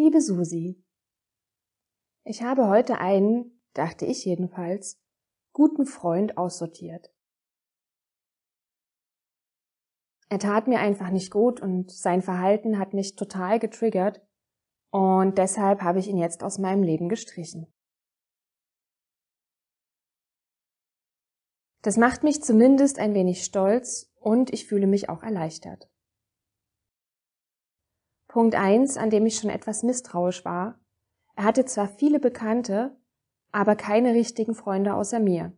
Liebe Susi, ich habe heute einen, dachte ich jedenfalls, guten Freund aussortiert. Er tat mir einfach nicht gut und sein Verhalten hat mich total getriggert und deshalb habe ich ihn jetzt aus meinem Leben gestrichen. Das macht mich zumindest ein wenig stolz und ich fühle mich auch erleichtert. Punkt eins, an dem ich schon etwas misstrauisch war. Er hatte zwar viele Bekannte, aber keine richtigen Freunde außer mir.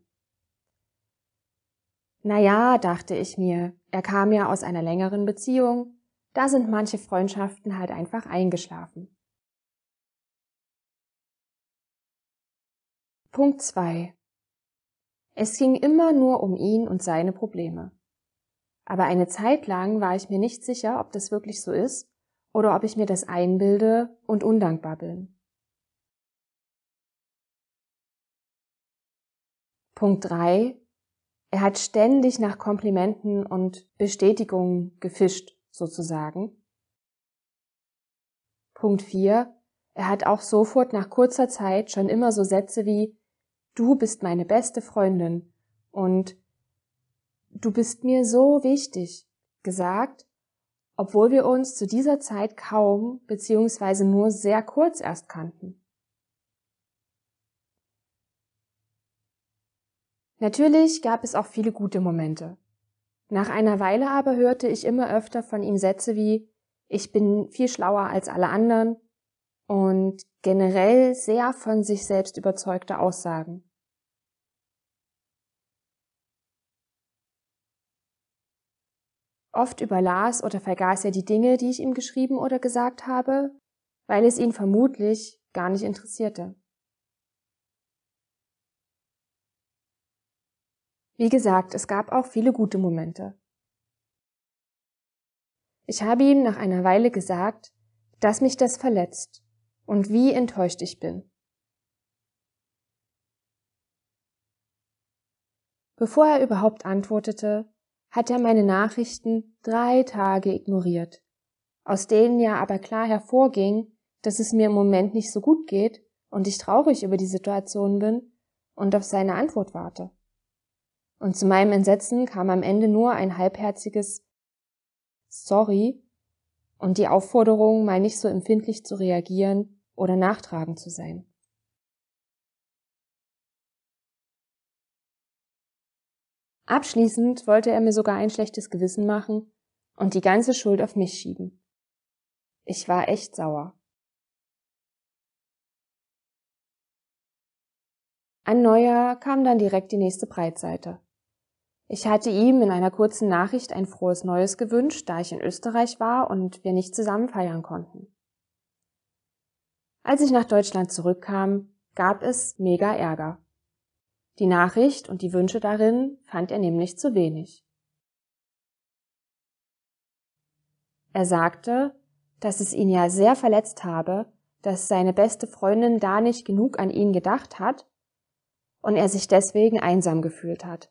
Na ja, dachte ich mir, er kam ja aus einer längeren Beziehung, da sind manche Freundschaften halt einfach eingeschlafen. Punkt zwei. Es ging immer nur um ihn und seine Probleme. Aber eine Zeit lang war ich mir nicht sicher, ob das wirklich so ist oder ob ich mir das einbilde und undankbar bin. Punkt drei: Er hat ständig nach Komplimenten und Bestätigungen gefischt, sozusagen. Punkt vier: Er hat auch sofort nach kurzer Zeit schon immer so Sätze wie Du bist meine beste Freundin und Du bist mir so wichtig gesagt obwohl wir uns zu dieser Zeit kaum bzw. nur sehr kurz erst kannten. Natürlich gab es auch viele gute Momente. Nach einer Weile aber hörte ich immer öfter von ihm Sätze wie ich bin viel schlauer als alle anderen und generell sehr von sich selbst überzeugte Aussagen. Oft überlas oder vergaß er die Dinge, die ich ihm geschrieben oder gesagt habe, weil es ihn vermutlich gar nicht interessierte. Wie gesagt, es gab auch viele gute Momente. Ich habe ihm nach einer Weile gesagt, dass mich das verletzt und wie enttäuscht ich bin. Bevor er überhaupt antwortete, hat er meine Nachrichten drei Tage ignoriert, aus denen ja aber klar hervorging, dass es mir im Moment nicht so gut geht und ich traurig über die Situation bin und auf seine Antwort warte. Und zu meinem Entsetzen kam am Ende nur ein halbherziges Sorry und die Aufforderung, mal nicht so empfindlich zu reagieren oder nachtragend zu sein. Abschließend wollte er mir sogar ein schlechtes Gewissen machen und die ganze Schuld auf mich schieben. Ich war echt sauer. An Neujahr kam dann direkt die nächste Breitseite. Ich hatte ihm in einer kurzen Nachricht ein frohes Neues gewünscht, da ich in Österreich war und wir nicht zusammen feiern konnten. Als ich nach Deutschland zurückkam, gab es mega Ärger. Die Nachricht und die Wünsche darin fand er nämlich zu wenig. Er sagte, dass es ihn ja sehr verletzt habe, dass seine beste Freundin da nicht genug an ihn gedacht hat und er sich deswegen einsam gefühlt hat.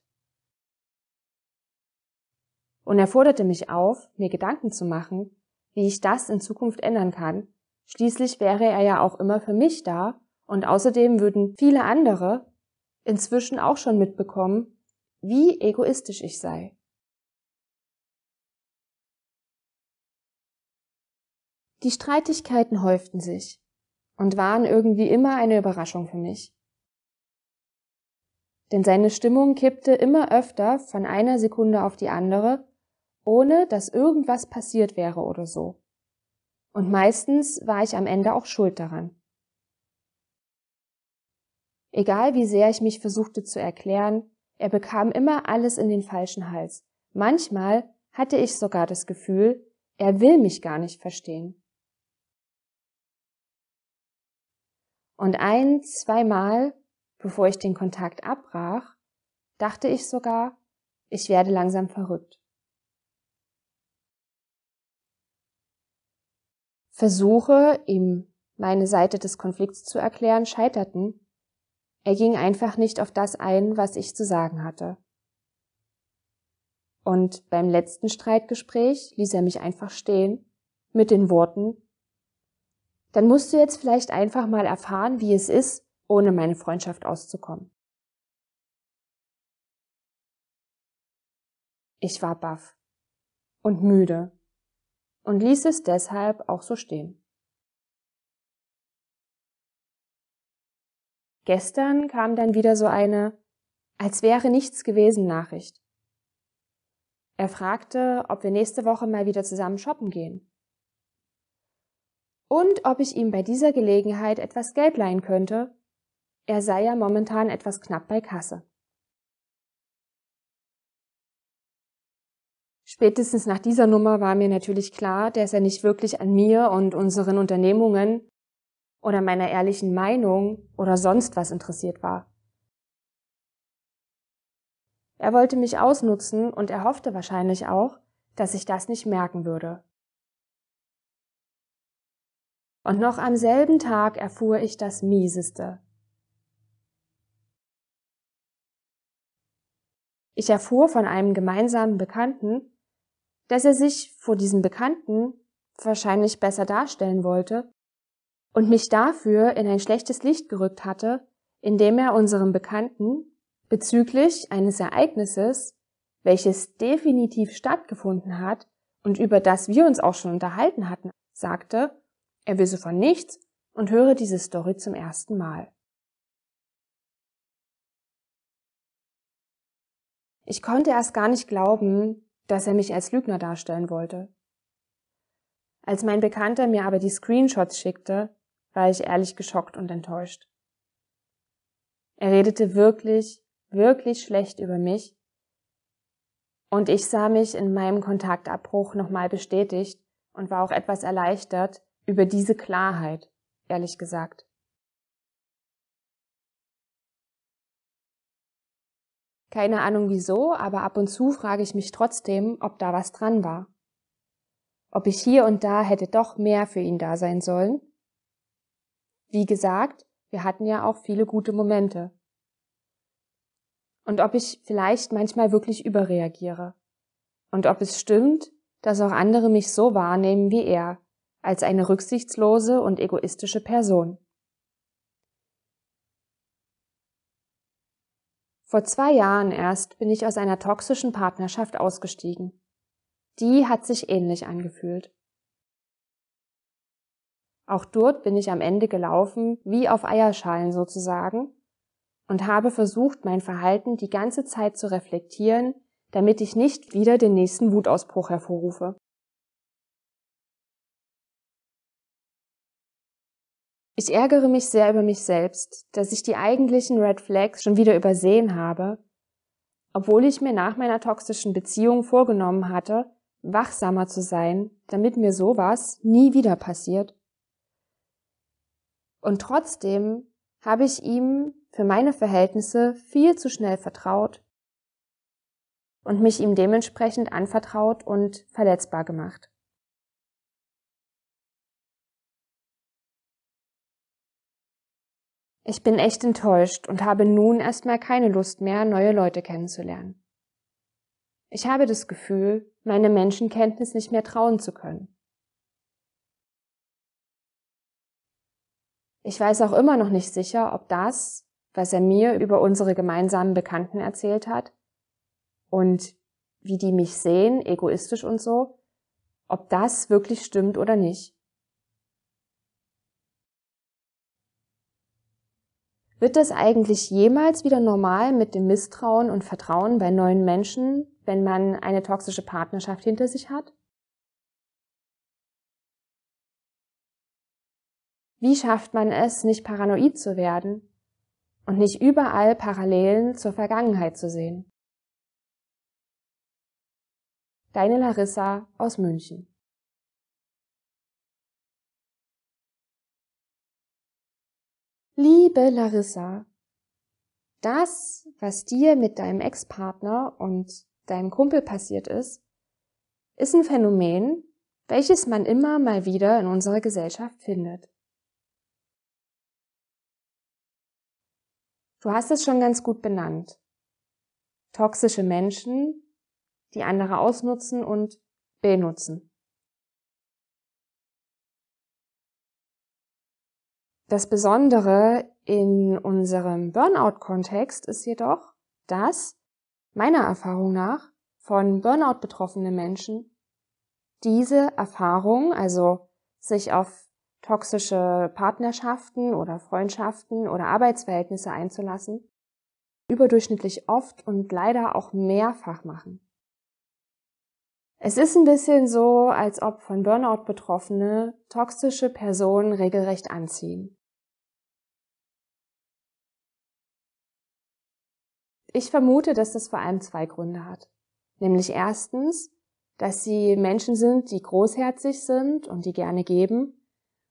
Und er forderte mich auf, mir Gedanken zu machen, wie ich das in Zukunft ändern kann. Schließlich wäre er ja auch immer für mich da und außerdem würden viele andere inzwischen auch schon mitbekommen, wie egoistisch ich sei. Die Streitigkeiten häuften sich und waren irgendwie immer eine Überraschung für mich. Denn seine Stimmung kippte immer öfter von einer Sekunde auf die andere, ohne dass irgendwas passiert wäre oder so. Und meistens war ich am Ende auch schuld daran. Egal wie sehr ich mich versuchte zu erklären, er bekam immer alles in den falschen Hals. Manchmal hatte ich sogar das Gefühl, er will mich gar nicht verstehen. Und ein, zweimal, bevor ich den Kontakt abbrach, dachte ich sogar, ich werde langsam verrückt. Versuche, ihm meine Seite des Konflikts zu erklären, scheiterten, er ging einfach nicht auf das ein, was ich zu sagen hatte. Und beim letzten Streitgespräch ließ er mich einfach stehen mit den Worten, dann musst du jetzt vielleicht einfach mal erfahren, wie es ist, ohne meine Freundschaft auszukommen. Ich war baff und müde und ließ es deshalb auch so stehen. Gestern kam dann wieder so eine als wäre nichts gewesen Nachricht. Er fragte, ob wir nächste Woche mal wieder zusammen shoppen gehen. Und ob ich ihm bei dieser Gelegenheit etwas Geld leihen könnte. Er sei ja momentan etwas knapp bei Kasse. Spätestens nach dieser Nummer war mir natürlich klar, dass er nicht wirklich an mir und unseren Unternehmungen, oder meiner ehrlichen Meinung oder sonst was interessiert war. Er wollte mich ausnutzen und er hoffte wahrscheinlich auch, dass ich das nicht merken würde. Und noch am selben Tag erfuhr ich das Mieseste. Ich erfuhr von einem gemeinsamen Bekannten, dass er sich vor diesem Bekannten wahrscheinlich besser darstellen wollte und mich dafür in ein schlechtes Licht gerückt hatte, indem er unserem Bekannten bezüglich eines Ereignisses, welches definitiv stattgefunden hat und über das wir uns auch schon unterhalten hatten, sagte, er wisse von nichts und höre diese Story zum ersten Mal. Ich konnte erst gar nicht glauben, dass er mich als Lügner darstellen wollte. Als mein Bekannter mir aber die Screenshots schickte, war ich ehrlich geschockt und enttäuscht. Er redete wirklich, wirklich schlecht über mich, und ich sah mich in meinem Kontaktabbruch nochmal bestätigt und war auch etwas erleichtert über diese Klarheit, ehrlich gesagt. Keine Ahnung wieso, aber ab und zu frage ich mich trotzdem, ob da was dran war. Ob ich hier und da hätte doch mehr für ihn da sein sollen wie gesagt, wir hatten ja auch viele gute Momente. Und ob ich vielleicht manchmal wirklich überreagiere. Und ob es stimmt, dass auch andere mich so wahrnehmen wie er, als eine rücksichtslose und egoistische Person. Vor zwei Jahren erst bin ich aus einer toxischen Partnerschaft ausgestiegen. Die hat sich ähnlich angefühlt. Auch dort bin ich am Ende gelaufen, wie auf Eierschalen sozusagen, und habe versucht, mein Verhalten die ganze Zeit zu reflektieren, damit ich nicht wieder den nächsten Wutausbruch hervorrufe. Ich ärgere mich sehr über mich selbst, dass ich die eigentlichen Red Flags schon wieder übersehen habe, obwohl ich mir nach meiner toxischen Beziehung vorgenommen hatte, wachsamer zu sein, damit mir sowas nie wieder passiert. Und trotzdem habe ich ihm für meine Verhältnisse viel zu schnell vertraut und mich ihm dementsprechend anvertraut und verletzbar gemacht. Ich bin echt enttäuscht und habe nun erstmal keine Lust mehr, neue Leute kennenzulernen. Ich habe das Gefühl, meine Menschenkenntnis nicht mehr trauen zu können. Ich weiß auch immer noch nicht sicher, ob das, was er mir über unsere gemeinsamen Bekannten erzählt hat und wie die mich sehen, egoistisch und so, ob das wirklich stimmt oder nicht. Wird das eigentlich jemals wieder normal mit dem Misstrauen und Vertrauen bei neuen Menschen, wenn man eine toxische Partnerschaft hinter sich hat? Wie schafft man es, nicht paranoid zu werden und nicht überall Parallelen zur Vergangenheit zu sehen? Deine Larissa aus München. Liebe Larissa, das, was dir mit deinem Ex-Partner und deinem Kumpel passiert ist, ist ein Phänomen, welches man immer mal wieder in unserer Gesellschaft findet. Du hast es schon ganz gut benannt. Toxische Menschen, die andere ausnutzen und benutzen. Das Besondere in unserem Burnout-Kontext ist jedoch, dass meiner Erfahrung nach von Burnout betroffene Menschen diese Erfahrung, also sich auf toxische Partnerschaften oder Freundschaften oder Arbeitsverhältnisse einzulassen, überdurchschnittlich oft und leider auch mehrfach machen. Es ist ein bisschen so, als ob von Burnout Betroffene toxische Personen regelrecht anziehen. Ich vermute, dass das vor allem zwei Gründe hat. Nämlich erstens, dass sie Menschen sind, die großherzig sind und die gerne geben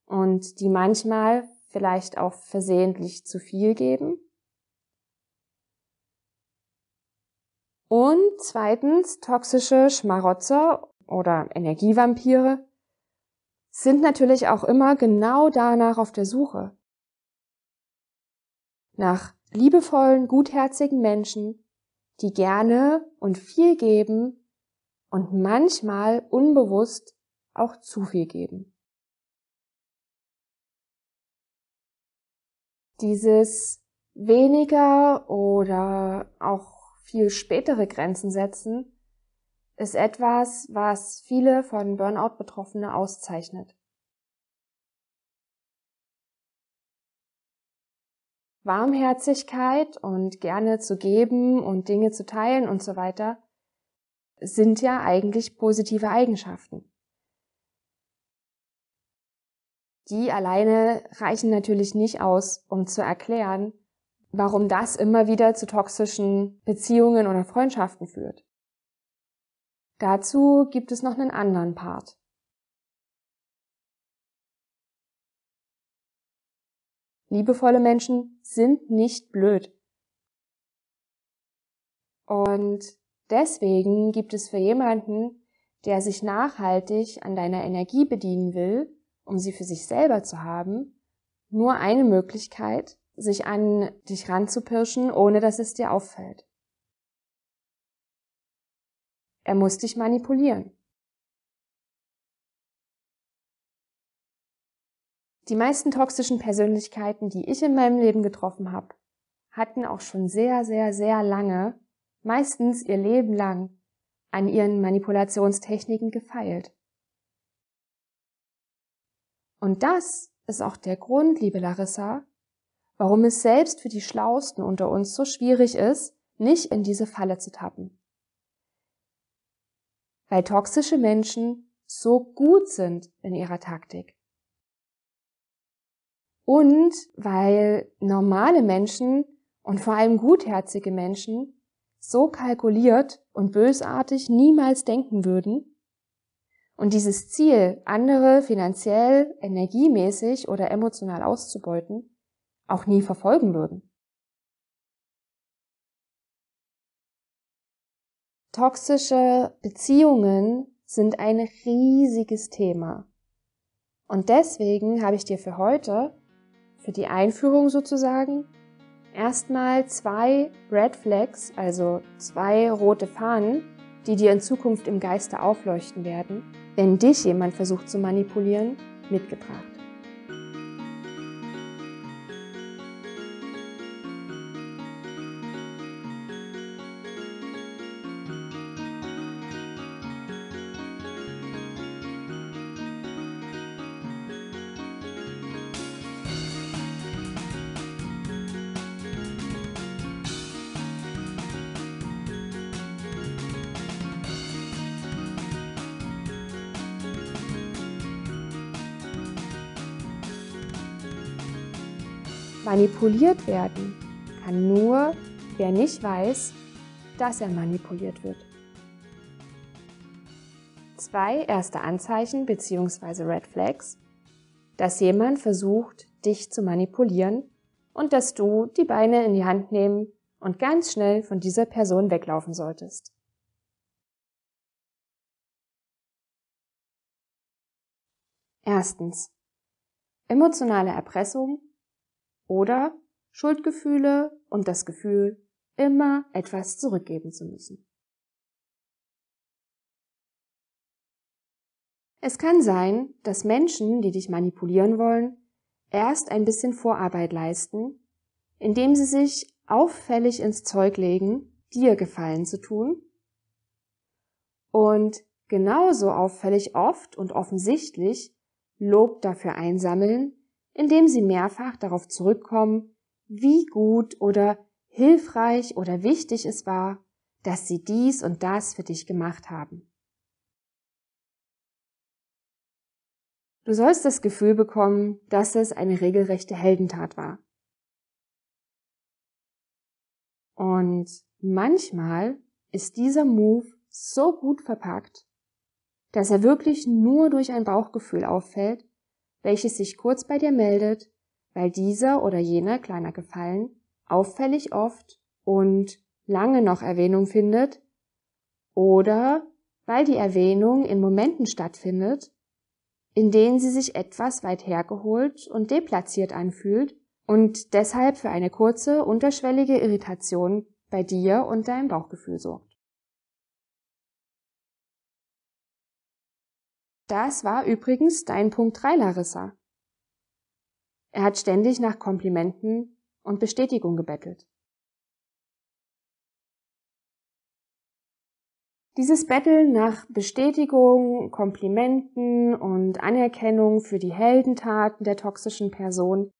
und die manchmal vielleicht auch versehentlich zu viel geben. Und zweitens, toxische Schmarotzer oder Energievampire sind natürlich auch immer genau danach auf der Suche. Nach liebevollen, gutherzigen Menschen, die gerne und viel geben und manchmal unbewusst auch zu viel geben. dieses weniger oder auch viel spätere Grenzen setzen, ist etwas, was viele von Burnout Betroffene auszeichnet. Warmherzigkeit und gerne zu geben und Dinge zu teilen und so weiter sind ja eigentlich positive Eigenschaften. die alleine reichen natürlich nicht aus, um zu erklären, warum das immer wieder zu toxischen Beziehungen oder Freundschaften führt. Dazu gibt es noch einen anderen Part. Liebevolle Menschen sind nicht blöd. Und deswegen gibt es für jemanden, der sich nachhaltig an deiner Energie bedienen will, um sie für sich selber zu haben, nur eine Möglichkeit, sich an dich ranzupirschen, ohne dass es dir auffällt. Er muss dich manipulieren. Die meisten toxischen Persönlichkeiten, die ich in meinem Leben getroffen habe, hatten auch schon sehr, sehr, sehr lange, meistens ihr Leben lang, an ihren Manipulationstechniken gefeilt. Und das ist auch der Grund, liebe Larissa, warum es selbst für die Schlausten unter uns so schwierig ist, nicht in diese Falle zu tappen. Weil toxische Menschen so gut sind in ihrer Taktik. Und weil normale Menschen und vor allem gutherzige Menschen so kalkuliert und bösartig niemals denken würden und dieses Ziel, andere finanziell, energiemäßig oder emotional auszubeuten, auch nie verfolgen würden. Toxische Beziehungen sind ein riesiges Thema. Und deswegen habe ich dir für heute, für die Einführung sozusagen, erstmal zwei Red Flags, also zwei rote Fahnen, die dir in Zukunft im Geiste aufleuchten werden, wenn dich jemand versucht zu manipulieren, mitgebracht. Manipuliert werden kann nur, wer nicht weiß, dass er manipuliert wird. Zwei erste Anzeichen bzw. Red Flags, dass jemand versucht, dich zu manipulieren und dass du die Beine in die Hand nehmen und ganz schnell von dieser Person weglaufen solltest. Erstens. Emotionale Erpressung oder Schuldgefühle und das Gefühl, immer etwas zurückgeben zu müssen. Es kann sein, dass Menschen, die dich manipulieren wollen, erst ein bisschen Vorarbeit leisten, indem sie sich auffällig ins Zeug legen, dir Gefallen zu tun und genauso auffällig oft und offensichtlich Lob dafür einsammeln, indem sie mehrfach darauf zurückkommen, wie gut oder hilfreich oder wichtig es war, dass sie dies und das für dich gemacht haben. Du sollst das Gefühl bekommen, dass es eine regelrechte Heldentat war. Und manchmal ist dieser Move so gut verpackt, dass er wirklich nur durch ein Bauchgefühl auffällt welches sich kurz bei dir meldet, weil dieser oder jener kleiner Gefallen auffällig oft und lange noch Erwähnung findet oder weil die Erwähnung in Momenten stattfindet, in denen sie sich etwas weit hergeholt und deplatziert anfühlt und deshalb für eine kurze, unterschwellige Irritation bei dir und deinem Bauchgefühl sorgt. Das war übrigens dein Punkt 3, Larissa. Er hat ständig nach Komplimenten und Bestätigung gebettelt. Dieses Betteln nach Bestätigung, Komplimenten und Anerkennung für die Heldentaten der toxischen Person,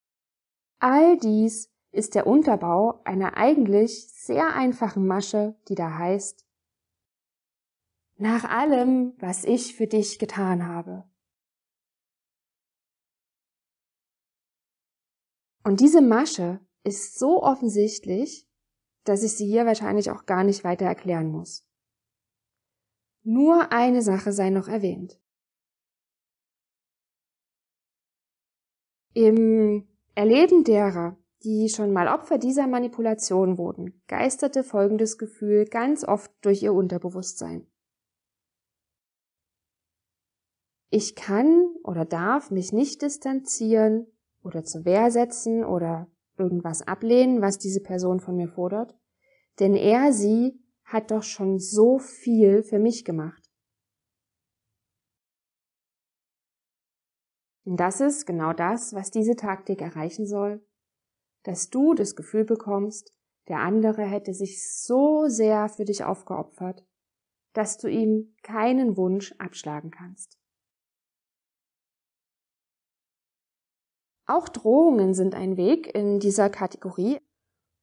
all dies ist der Unterbau einer eigentlich sehr einfachen Masche, die da heißt, nach allem, was ich für dich getan habe. Und diese Masche ist so offensichtlich, dass ich sie hier wahrscheinlich auch gar nicht weiter erklären muss. Nur eine Sache sei noch erwähnt. Im Erleben derer, die schon mal Opfer dieser Manipulation wurden, geisterte folgendes Gefühl ganz oft durch ihr Unterbewusstsein. ich kann oder darf mich nicht distanzieren oder zur Wehr setzen oder irgendwas ablehnen, was diese Person von mir fordert, denn er, sie hat doch schon so viel für mich gemacht. Und das ist genau das, was diese Taktik erreichen soll, dass du das Gefühl bekommst, der andere hätte sich so sehr für dich aufgeopfert, dass du ihm keinen Wunsch abschlagen kannst. Auch Drohungen sind ein Weg in dieser Kategorie,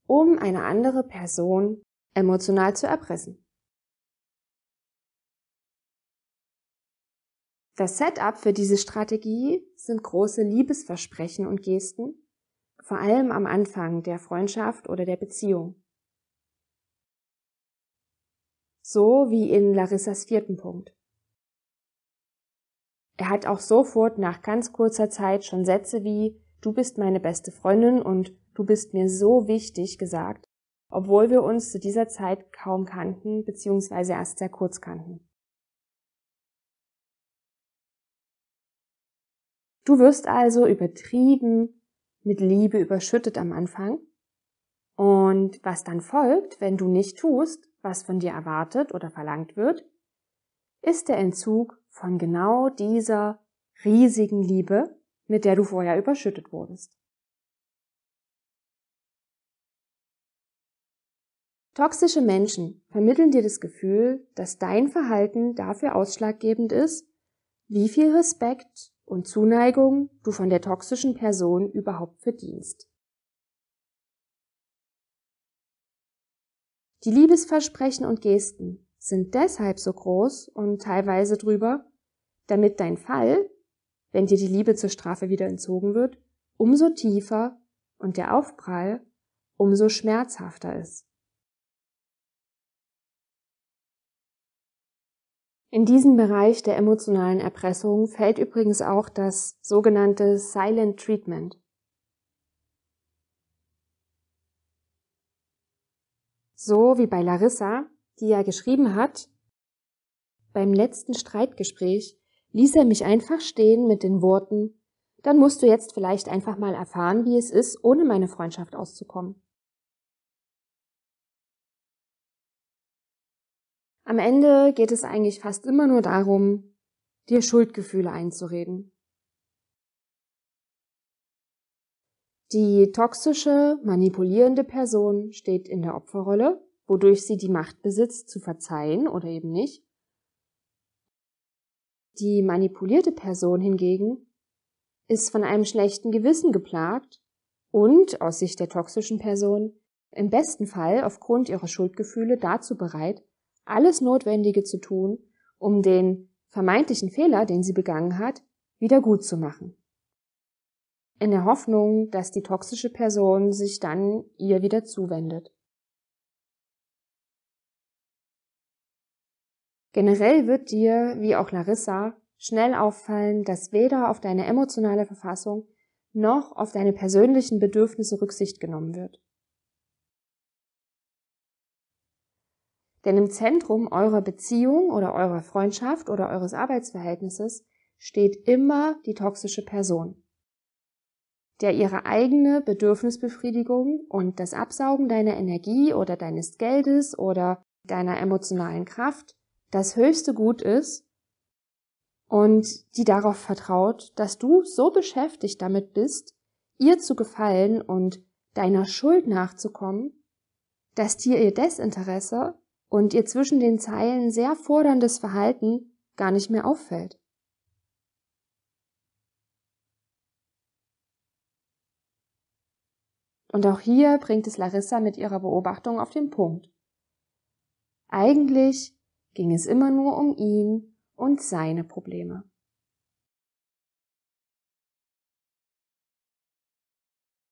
um eine andere Person emotional zu erpressen. Das Setup für diese Strategie sind große Liebesversprechen und Gesten, vor allem am Anfang der Freundschaft oder der Beziehung. So wie in Larissas vierten Punkt. Er hat auch sofort nach ganz kurzer Zeit schon Sätze wie Du bist meine beste Freundin und Du bist mir so wichtig gesagt, obwohl wir uns zu dieser Zeit kaum kannten bzw. erst sehr kurz kannten. Du wirst also übertrieben mit Liebe überschüttet am Anfang. Und was dann folgt, wenn du nicht tust, was von dir erwartet oder verlangt wird, ist der Entzug von genau dieser riesigen Liebe, mit der du vorher überschüttet wurdest. Toxische Menschen vermitteln dir das Gefühl, dass dein Verhalten dafür ausschlaggebend ist, wie viel Respekt und Zuneigung du von der toxischen Person überhaupt verdienst. Die Liebesversprechen und Gesten, sind deshalb so groß und teilweise drüber, damit dein Fall, wenn dir die Liebe zur Strafe wieder entzogen wird, umso tiefer und der Aufprall umso schmerzhafter ist. In diesen Bereich der emotionalen Erpressung fällt übrigens auch das sogenannte Silent Treatment. So wie bei Larissa die er geschrieben hat, beim letzten Streitgespräch ließ er mich einfach stehen mit den Worten, dann musst du jetzt vielleicht einfach mal erfahren, wie es ist, ohne meine Freundschaft auszukommen. Am Ende geht es eigentlich fast immer nur darum, dir Schuldgefühle einzureden. Die toxische, manipulierende Person steht in der Opferrolle wodurch sie die Macht besitzt, zu verzeihen oder eben nicht. Die manipulierte Person hingegen ist von einem schlechten Gewissen geplagt und aus Sicht der toxischen Person im besten Fall aufgrund ihrer Schuldgefühle dazu bereit, alles Notwendige zu tun, um den vermeintlichen Fehler, den sie begangen hat, wieder gut zu machen. In der Hoffnung, dass die toxische Person sich dann ihr wieder zuwendet. Generell wird dir, wie auch Larissa, schnell auffallen, dass weder auf deine emotionale Verfassung noch auf deine persönlichen Bedürfnisse Rücksicht genommen wird. Denn im Zentrum eurer Beziehung oder eurer Freundschaft oder eures Arbeitsverhältnisses steht immer die toxische Person, der ihre eigene Bedürfnisbefriedigung und das Absaugen deiner Energie oder deines Geldes oder deiner emotionalen Kraft das höchste Gut ist und die darauf vertraut, dass du so beschäftigt damit bist, ihr zu gefallen und deiner Schuld nachzukommen, dass dir ihr Desinteresse und ihr zwischen den Zeilen sehr forderndes Verhalten gar nicht mehr auffällt. Und auch hier bringt es Larissa mit ihrer Beobachtung auf den Punkt. Eigentlich ging es immer nur um ihn und seine Probleme.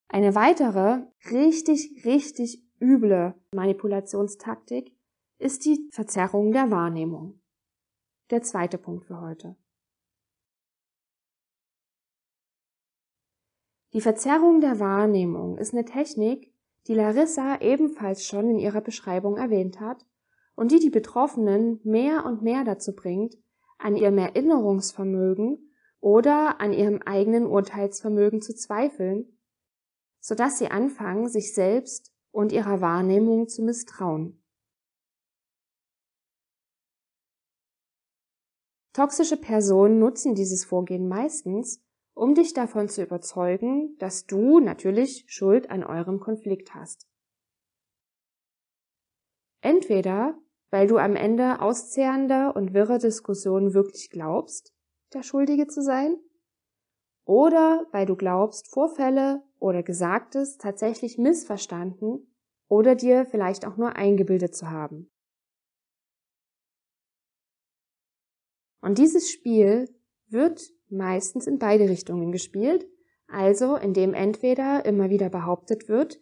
Eine weitere richtig, richtig üble Manipulationstaktik ist die Verzerrung der Wahrnehmung. Der zweite Punkt für heute. Die Verzerrung der Wahrnehmung ist eine Technik, die Larissa ebenfalls schon in ihrer Beschreibung erwähnt hat und die die Betroffenen mehr und mehr dazu bringt, an ihrem Erinnerungsvermögen oder an ihrem eigenen Urteilsvermögen zu zweifeln, so dass sie anfangen, sich selbst und ihrer Wahrnehmung zu misstrauen. Toxische Personen nutzen dieses Vorgehen meistens, um dich davon zu überzeugen, dass du natürlich Schuld an eurem Konflikt hast. Entweder weil du am Ende auszehrender und wirrer Diskussionen wirklich glaubst, der Schuldige zu sein? Oder weil du glaubst, Vorfälle oder Gesagtes tatsächlich missverstanden oder dir vielleicht auch nur eingebildet zu haben? Und dieses Spiel wird meistens in beide Richtungen gespielt, also indem entweder immer wieder behauptet wird,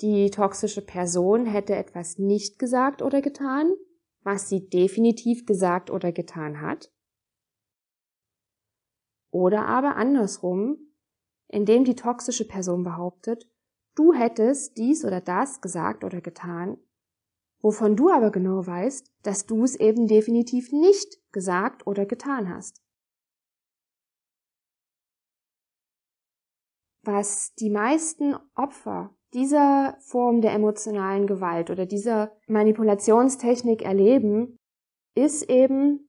die toxische Person hätte etwas nicht gesagt oder getan, was sie definitiv gesagt oder getan hat. Oder aber andersrum, indem die toxische Person behauptet, du hättest dies oder das gesagt oder getan, wovon du aber genau weißt, dass du es eben definitiv nicht gesagt oder getan hast. Was die meisten Opfer dieser Form der emotionalen Gewalt oder dieser Manipulationstechnik erleben, ist eben,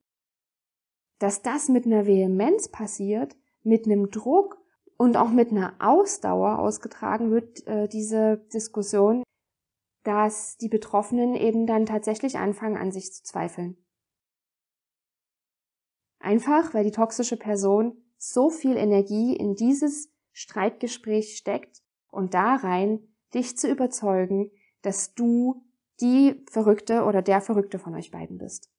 dass das mit einer Vehemenz passiert, mit einem Druck und auch mit einer Ausdauer ausgetragen wird, äh, diese Diskussion, dass die Betroffenen eben dann tatsächlich anfangen, an sich zu zweifeln. Einfach, weil die toxische Person so viel Energie in dieses Streitgespräch steckt und da rein, dich zu überzeugen, dass du die Verrückte oder der Verrückte von euch beiden bist.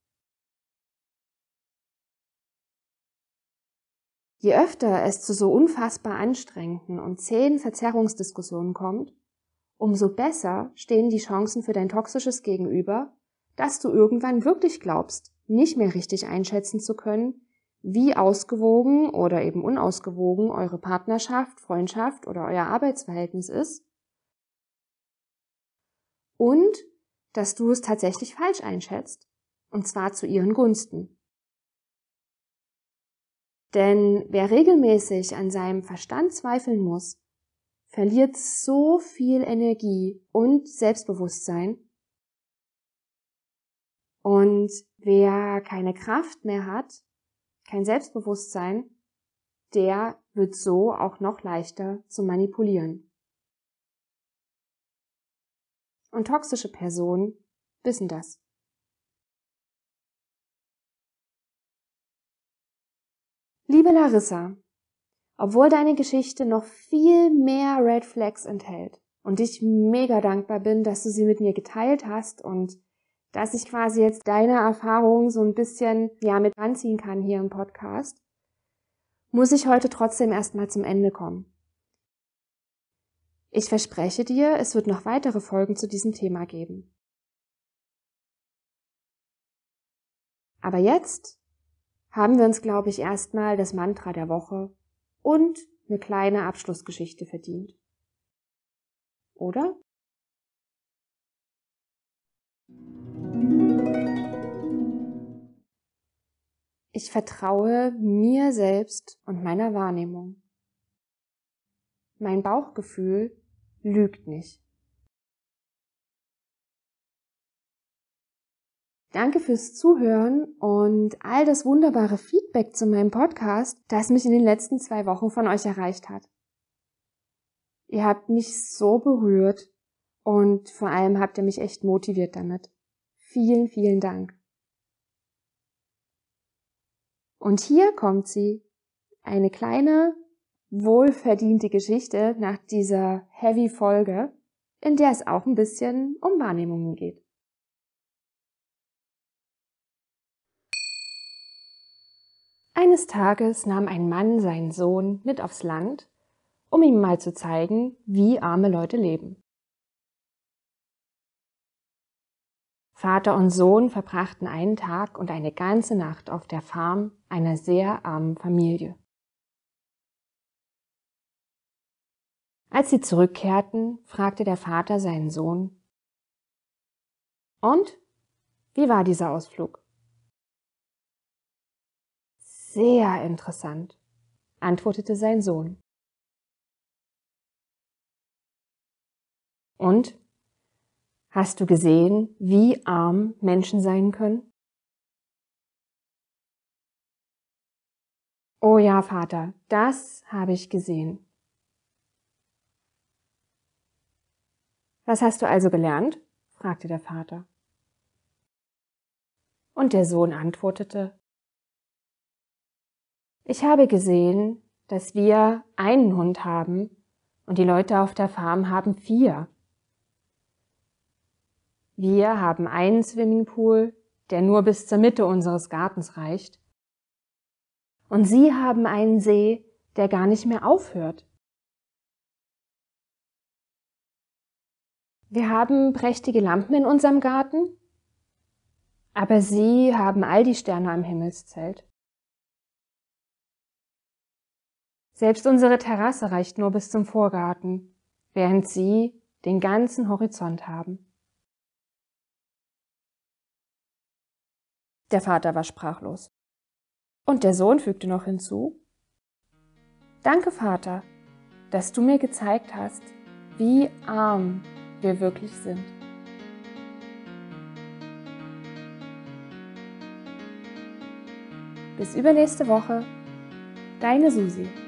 Je öfter es zu so unfassbar anstrengenden und zähen Verzerrungsdiskussionen kommt, umso besser stehen die Chancen für dein toxisches Gegenüber, dass du irgendwann wirklich glaubst, nicht mehr richtig einschätzen zu können, wie ausgewogen oder eben unausgewogen eure Partnerschaft, Freundschaft oder euer Arbeitsverhältnis ist und dass du es tatsächlich falsch einschätzt, und zwar zu ihren Gunsten. Denn wer regelmäßig an seinem Verstand zweifeln muss, verliert so viel Energie und Selbstbewusstsein. Und wer keine Kraft mehr hat, kein Selbstbewusstsein, der wird so auch noch leichter zu manipulieren. und toxische Personen wissen das. Liebe Larissa, obwohl deine Geschichte noch viel mehr Red Flags enthält und ich mega dankbar bin, dass du sie mit mir geteilt hast und dass ich quasi jetzt deine Erfahrungen so ein bisschen ja mit anziehen kann hier im Podcast, muss ich heute trotzdem erstmal zum Ende kommen. Ich verspreche dir, es wird noch weitere Folgen zu diesem Thema geben. Aber jetzt haben wir uns, glaube ich, erstmal das Mantra der Woche und eine kleine Abschlussgeschichte verdient. Oder? Ich vertraue mir selbst und meiner Wahrnehmung mein Bauchgefühl lügt nicht. Danke fürs Zuhören und all das wunderbare Feedback zu meinem Podcast, das mich in den letzten zwei Wochen von euch erreicht hat. Ihr habt mich so berührt und vor allem habt ihr mich echt motiviert damit. Vielen, vielen Dank. Und hier kommt sie, eine kleine wohlverdiente Geschichte nach dieser Heavy-Folge, in der es auch ein bisschen um Wahrnehmungen geht. Eines Tages nahm ein Mann seinen Sohn mit aufs Land, um ihm mal zu zeigen, wie arme Leute leben. Vater und Sohn verbrachten einen Tag und eine ganze Nacht auf der Farm einer sehr armen Familie. Als sie zurückkehrten, fragte der Vater seinen Sohn Und? Wie war dieser Ausflug? Sehr interessant, antwortete sein Sohn. Und? Hast du gesehen, wie arm Menschen sein können? Oh ja, Vater, das habe ich gesehen. Was hast du also gelernt? fragte der Vater. Und der Sohn antwortete, ich habe gesehen, dass wir einen Hund haben und die Leute auf der Farm haben vier. Wir haben einen Swimmingpool, der nur bis zur Mitte unseres Gartens reicht. Und Sie haben einen See, der gar nicht mehr aufhört. Wir haben prächtige Lampen in unserem Garten, aber sie haben all die Sterne am Himmelszelt. Selbst unsere Terrasse reicht nur bis zum Vorgarten, während sie den ganzen Horizont haben. Der Vater war sprachlos. Und der Sohn fügte noch hinzu, Danke, Vater, dass du mir gezeigt hast, wie arm wir wirklich sind. Bis übernächste Woche, deine Susi.